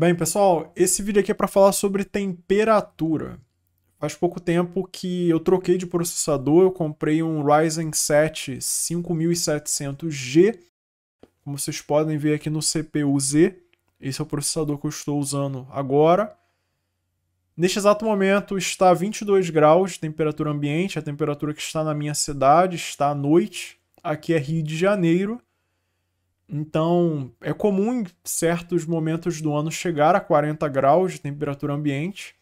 Bem, pessoal, esse vídeo aqui é para falar sobre temperatura. Faz pouco tempo que eu troquei de processador, eu comprei um Ryzen 7 5700G. Como vocês podem ver aqui no CPU-Z, esse é o processador que eu estou usando agora. Neste exato momento está 22 graus de temperatura ambiente, a temperatura que está na minha cidade, está à noite. Aqui é Rio de Janeiro. Então, é comum em certos momentos do ano chegar a 40 graus de temperatura ambiente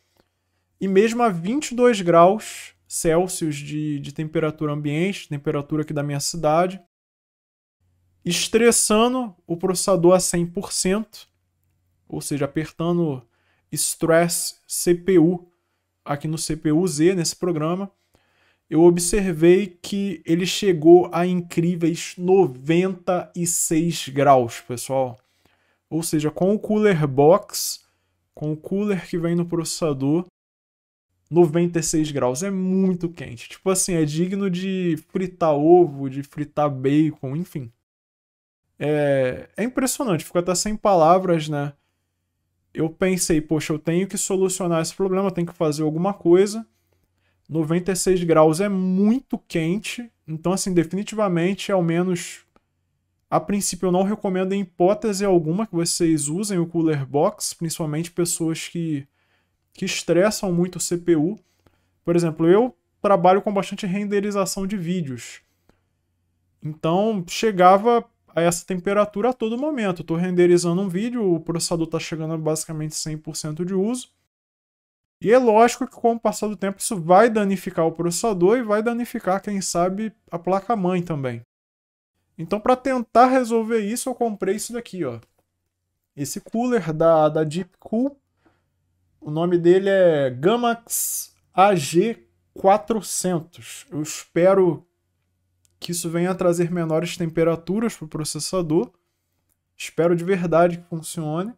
e mesmo a 22 graus Celsius de, de temperatura ambiente, temperatura aqui da minha cidade, estressando o processador a 100%, ou seja, apertando stress CPU aqui no CPU Z nesse programa, eu observei que ele chegou a incríveis 96 graus, pessoal. Ou seja, com o cooler box, com o cooler que vem no processador, 96 graus é muito quente. Tipo assim, é digno de fritar ovo, de fritar bacon, enfim. É, é impressionante, fico até sem palavras, né? Eu pensei, poxa, eu tenho que solucionar esse problema, eu tenho que fazer alguma coisa. 96 graus é muito quente, então, assim, definitivamente, ao menos a princípio, eu não recomendo em hipótese alguma que vocês usem o cooler box, principalmente pessoas que, que estressam muito o CPU. Por exemplo, eu trabalho com bastante renderização de vídeos. Então, chegava a essa temperatura a todo momento. Estou renderizando um vídeo, o processador está chegando a basicamente 100% de uso. E é lógico que com o passar do tempo isso vai danificar o processador e vai danificar, quem sabe, a placa-mãe também. Então para tentar resolver isso, eu comprei isso daqui, ó. Esse cooler da, da Deepcool, o nome dele é Gamax AG400. Eu espero que isso venha a trazer menores temperaturas para o processador. Espero de verdade que funcione.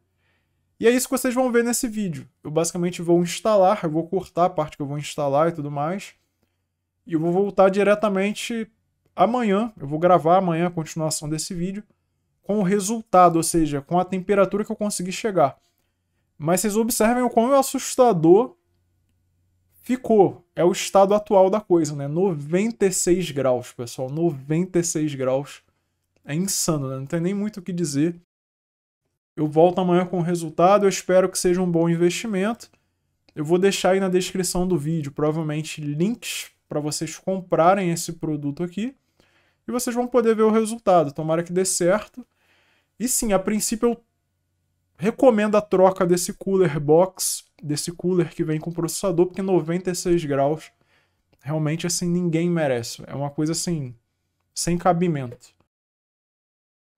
E é isso que vocês vão ver nesse vídeo. Eu basicamente vou instalar, eu vou cortar a parte que eu vou instalar e tudo mais. E eu vou voltar diretamente amanhã, eu vou gravar amanhã a continuação desse vídeo, com o resultado, ou seja, com a temperatura que eu consegui chegar. Mas vocês observem o quão assustador ficou. É o estado atual da coisa, né? 96 graus, pessoal. 96 graus. É insano, né? Não tem nem muito o que dizer. Eu volto amanhã com o resultado, eu espero que seja um bom investimento. Eu vou deixar aí na descrição do vídeo, provavelmente, links para vocês comprarem esse produto aqui. E vocês vão poder ver o resultado. Tomara que dê certo. E sim, a princípio eu recomendo a troca desse cooler box, desse cooler que vem com processador, porque 96 graus realmente assim ninguém merece. É uma coisa assim sem cabimento.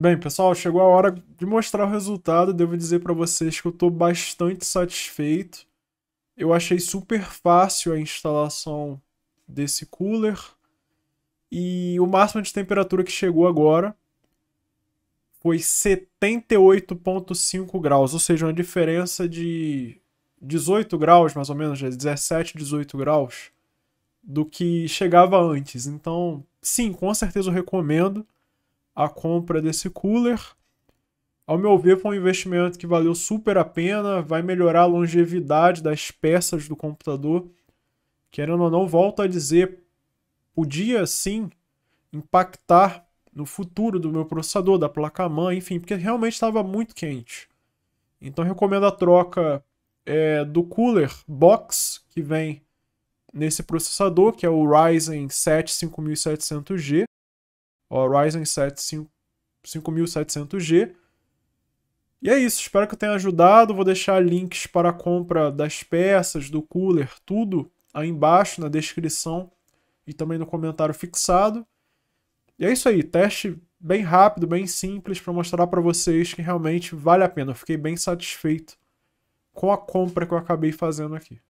Bem, pessoal, chegou a hora de mostrar o resultado. Devo dizer para vocês que eu estou bastante satisfeito. Eu achei super fácil a instalação desse cooler. E o máximo de temperatura que chegou agora foi 78,5 graus, ou seja, uma diferença de 18 graus, mais ou menos, 17, 18 graus, do que chegava antes. Então, sim, com certeza eu recomendo a compra desse cooler. Ao meu ver, foi um investimento que valeu super a pena, vai melhorar a longevidade das peças do computador. Querendo ou não, volto a dizer, podia sim impactar no futuro do meu processador, da placa-mãe, enfim, porque realmente estava muito quente. Então recomendo a troca é, do cooler box que vem nesse processador, que é o Ryzen 7 5700G, o Ryzen 7 5, 5700G. E é isso, espero que eu tenha ajudado. Vou deixar links para a compra das peças, do cooler, tudo aí embaixo na descrição e também no comentário fixado. E é isso aí, teste bem rápido, bem simples para mostrar para vocês que realmente vale a pena. Eu fiquei bem satisfeito com a compra que eu acabei fazendo aqui.